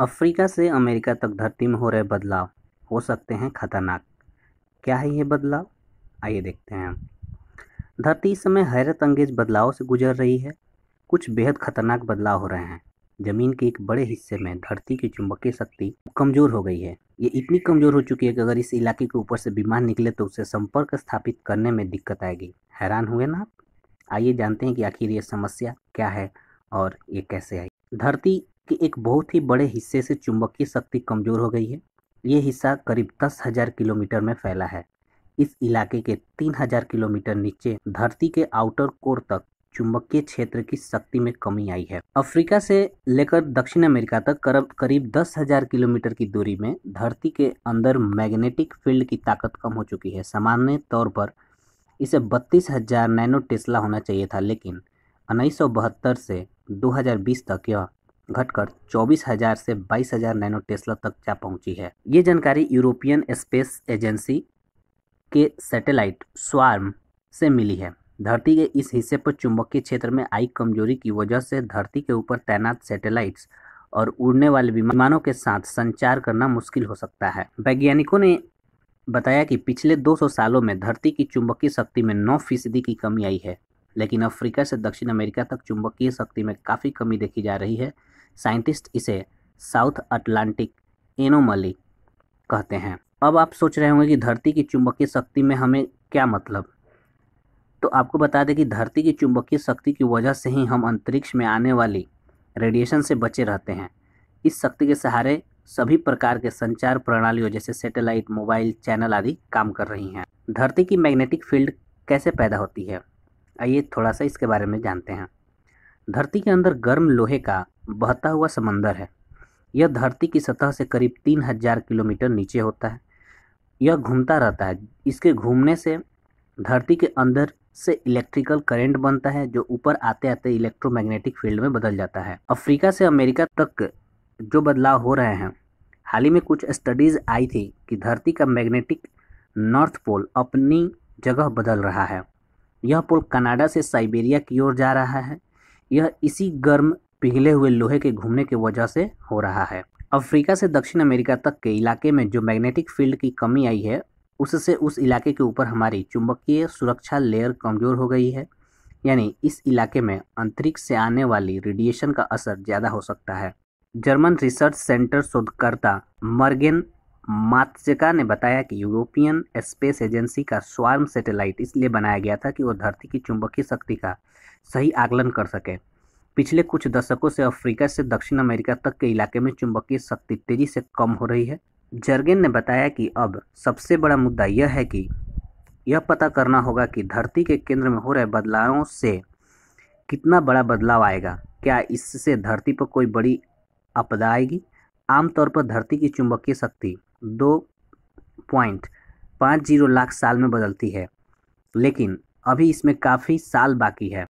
Africa से America तक धरती में हो रहे बदलाव हो सकते हैं खतरनाक क्या है ये बदलाव आइए देखते हैं धरती इस समय हैरत अंगेज बदलाव से गुजर रही है कुछ बेहद खतरनाक बदलाव हो रहे हैं ज़मीन के एक बड़े हिस्से में धरती की चुंबकीय शक्ति कमज़ोर हो गई है ये इतनी कमज़ोर हो चुकी है कि अगर इस इलाके के ऊपर से विमान निकले तो उसे संपर्क स्थापित करने में दिक्कत आएगी हैरान हुए ना आप आइए जानते हैं कि आखिर ये समस्या क्या है और ये कैसे आई धरती कि एक बहुत ही बड़े हिस्से से चुंबकीय शक्ति कमज़ोर हो गई है ये हिस्सा करीब दस हज़ार किलोमीटर में फैला है इस इलाके के तीन हजार किलोमीटर नीचे धरती के आउटर कोर तक चुंबकीय क्षेत्र की शक्ति में कमी आई है अफ्रीका से लेकर दक्षिण अमेरिका तक करब करीब दस हजार किलोमीटर की दूरी में धरती के अंदर मैग्नेटिक फील्ड की ताकत कम हो चुकी है सामान्य तौर पर इसे बत्तीस हजार नैनो टेस्ला होना चाहिए था लेकिन उन्नीस से 2020 तक यह घटकर 24,000 से 22,000 नैनो टेस्ला तक जा पहुंची है ये जानकारी यूरोपियन स्पेस एजेंसी के सैटेलाइट स्वार्म से मिली है धरती के इस हिस्से पर चुंबकीय क्षेत्र में आई कमजोरी की वजह से धरती के ऊपर तैनात सैटेलाइट्स और उड़ने वाले विमानों के साथ संचार करना मुश्किल हो सकता है वैज्ञानिकों ने बताया कि पिछले 200 सालों में धरती की चुंबकीय शक्ति में 9 फीसदी की कमी आई है लेकिन अफ्रीका से दक्षिण अमेरिका तक चुंबकीय शक्ति में काफ़ी कमी देखी जा रही है साइंटिस्ट इसे साउथ अटलांटिक एनोमली कहते हैं अब आप सोच रहे होंगे कि धरती की चुंबकीय शक्ति में हमें क्या मतलब तो आपको बता दें कि धरती की चुंबकीय शक्ति की वजह से ही हम अंतरिक्ष में आने वाली रेडिएशन से बचे रहते हैं इस शक्ति के सहारे सभी प्रकार के संचार प्रणालियों जैसे सैटेलाइट मोबाइल चैनल आदि काम कर रही हैं धरती की मैग्नेटिक फील्ड कैसे पैदा होती है आइए थोड़ा सा इसके बारे में जानते हैं धरती के अंदर गर्म लोहे का बहता हुआ समंदर है यह धरती की सतह से करीब तीन हजार किलोमीटर नीचे होता है यह घूमता रहता है इसके घूमने से धरती के अंदर से इलेक्ट्रिकल करंट बनता है जो ऊपर आते आते इलेक्ट्रोमैग्नेटिक फील्ड में बदल जाता है अफ्रीका से अमेरिका तक जो बदलाव हो रहे हैं हाल ही में कुछ स्टडीज़ आई थी कि धरती का मैग्नेटिक नॉर्थ पोल अपनी जगह बदल रहा है यह पोल कनाडा से साइबेरिया की ओर जा रहा है यह इसी गर्म पिघले हुए लोहे के घूमने की वजह से हो रहा है अफ्रीका से दक्षिण अमेरिका तक के इलाके में जो मैग्नेटिक फील्ड की कमी आई है उससे उस इलाके के ऊपर हमारी चुंबकीय सुरक्षा लेयर कमज़ोर हो गई है यानी इस इलाके में अंतरिक्ष से आने वाली रेडिएशन का असर ज़्यादा हो सकता है जर्मन रिसर्च सेंटर शोधकर्ता मर्गेन मात्स्यका ने बताया कि यूरोपियन स्पेस एजेंसी का स्वार्म सैटेलाइट इसलिए बनाया गया था कि वह धरती की चुंबकीय शक्ति का सही आकलन कर सके पिछले कुछ दशकों से अफ्रीका से दक्षिण अमेरिका तक के इलाके में चुंबकीय शक्ति तेजी से कम हो रही है जर्गेन ने बताया कि अब सबसे बड़ा मुद्दा यह है कि यह पता करना होगा कि धरती के केंद्र में हो रहे बदलावों से कितना बड़ा बदलाव आएगा क्या इससे धरती पर कोई बड़ी आपदा आएगी आमतौर पर धरती की चुंबकीय शक्ति दो पॉइंट पाँच जीरो लाख साल में बदलती है लेकिन अभी इसमें काफ़ी साल बाकी है